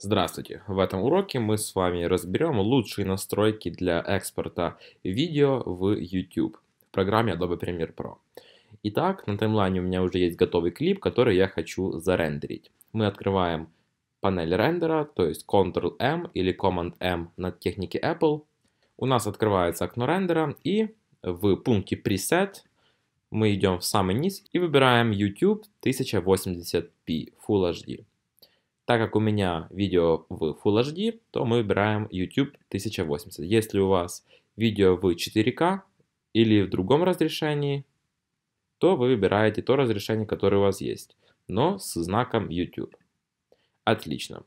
Здравствуйте! В этом уроке мы с вами разберем лучшие настройки для экспорта видео в YouTube в программе Adobe Premiere Pro. Итак, на таймлайне у меня уже есть готовый клип, который я хочу зарендерить. Мы открываем панель рендера, то есть Ctrl-M или Command-M на технике Apple. У нас открывается окно рендера и в пункте Preset мы идем в самый низ и выбираем YouTube 1080p Full HD. Так как у меня видео в Full HD, то мы выбираем YouTube 1080. Если у вас видео в 4К или в другом разрешении, то вы выбираете то разрешение, которое у вас есть, но с знаком YouTube. Отлично.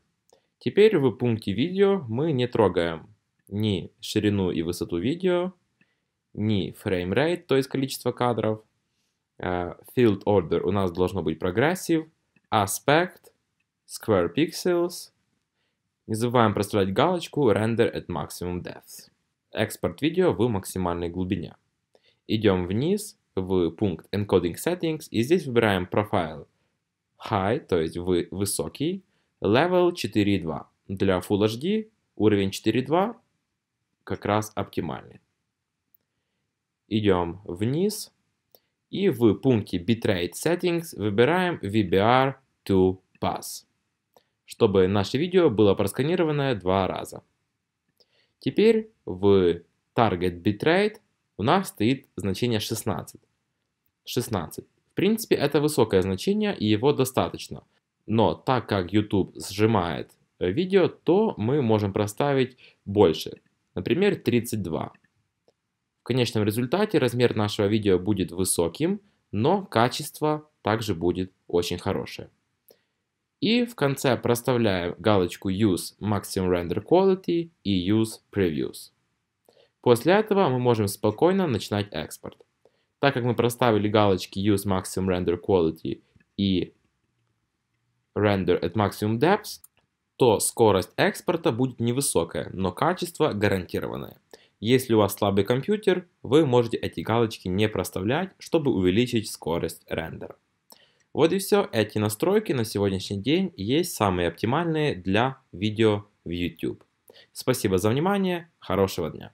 Теперь в пункте видео мы не трогаем ни ширину и высоту видео, ни фреймрейт, то есть количество кадров. Э, field Order у нас должно быть прогрессив, аспект Square Pixels. Не забываем проставлять галочку Render at Maximum Depth. Экспорт видео в максимальной глубине. Идем вниз в пункт Encoding Settings и здесь выбираем Profile High, то есть вы, высокий, Level 4.2. Для Full HD уровень 4.2 как раз оптимальный. Идем вниз и в пункте Bitrate Settings выбираем VBR to Pass чтобы наше видео было просканировано два раза. Теперь в Target Bitrate у нас стоит значение 16. 16. В принципе, это высокое значение и его достаточно. Но так как YouTube сжимает э, видео, то мы можем проставить больше. Например, 32. В конечном результате размер нашего видео будет высоким, но качество также будет очень хорошее. И в конце проставляем галочку Use Maximum Render Quality и Use Previews. После этого мы можем спокойно начинать экспорт. Так как мы проставили галочки Use Maximum Render Quality и Render at Maximum Depth, то скорость экспорта будет невысокая, но качество гарантированное. Если у вас слабый компьютер, вы можете эти галочки не проставлять, чтобы увеличить скорость рендера. Вот и все, эти настройки на сегодняшний день есть самые оптимальные для видео в YouTube. Спасибо за внимание, хорошего дня!